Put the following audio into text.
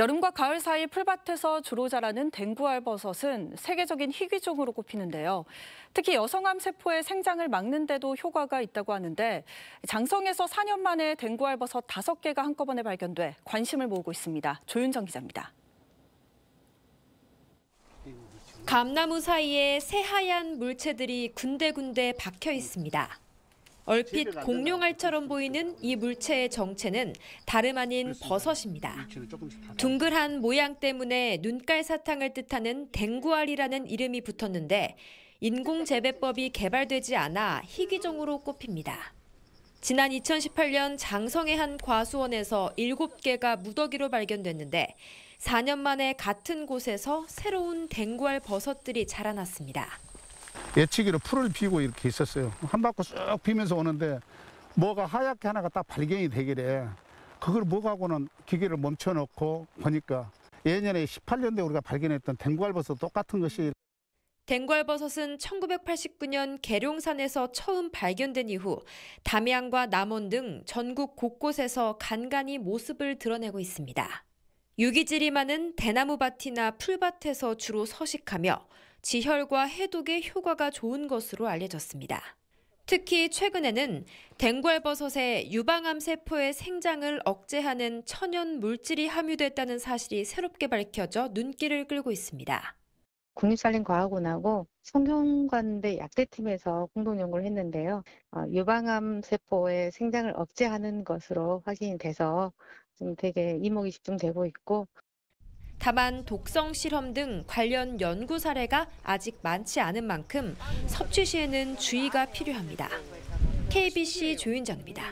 여름과 가을 사이 풀밭에서 주로 자라는 댕구 알버섯은 세계적인 희귀종으로 꼽히는데요. 특히 여성암 세포의 생장을 막는 데도 효과가 있다고 하는데 장성에서 4년 만에 댕구 알버섯 5개가 한꺼번에 발견돼 관심을 모으고 있습니다. 조윤정 기자입니다. 감나무 사이에 새하얀 물체들이 군데군데 박혀 있습니다. 얼핏 공룡알처럼 보이는 이 물체의 정체는 다름 아닌 버섯입니다. 둥글한 모양 때문에 눈깔 사탕을 뜻하는 댕구알이라는 이름이 붙었는데 인공재배법이 개발되지 않아 희귀종으로 꼽힙니다. 지난 2018년 장성의 한 과수원에서 7개가 무더기로 발견됐는데 4년 만에 같은 곳에서 새로운 댕구알 버섯들이 자라났습니다. 예측기로 풀을 비고 이렇게 있었어요. 한 바퀴 쑥 비면서 오는데 뭐가 하얗게 하나가 딱 발견이 되길래 그걸 뭐가고는 기계를 멈춰놓고 보니까 예년에 18년대 우리가 발견했던 댕구버섯 똑같은 것이 댕구버섯은 1989년 계룡산에서 처음 발견된 이후 담양과 남원 등 전국 곳곳에서 간간히 모습을 드러내고 있습니다. 유기질이 많은 대나무밭이나 풀밭에서 주로 서식하며 지혈과 해독에 효과가 좋은 것으로 알려졌습니다. 특히 최근에는 댕구버섯의 유방암 세포의 생장을 억제하는 천연 물질이 함유됐다는 사실이 새롭게 밝혀져 눈길을 끌고 있습니다. 국립산림과학원하고 성균관대 약대팀에서 공동연구를 했는데요. 어, 유방암 세포의 생장을 억제하는 것으로 확인이 돼서 좀 되게 이목이 집중되고 있고 다만 독성 실험 등 관련 연구 사례가 아직 많지 않은 만큼 섭취 시에는 주의가 필요합니다. KBC 조윤정입니다.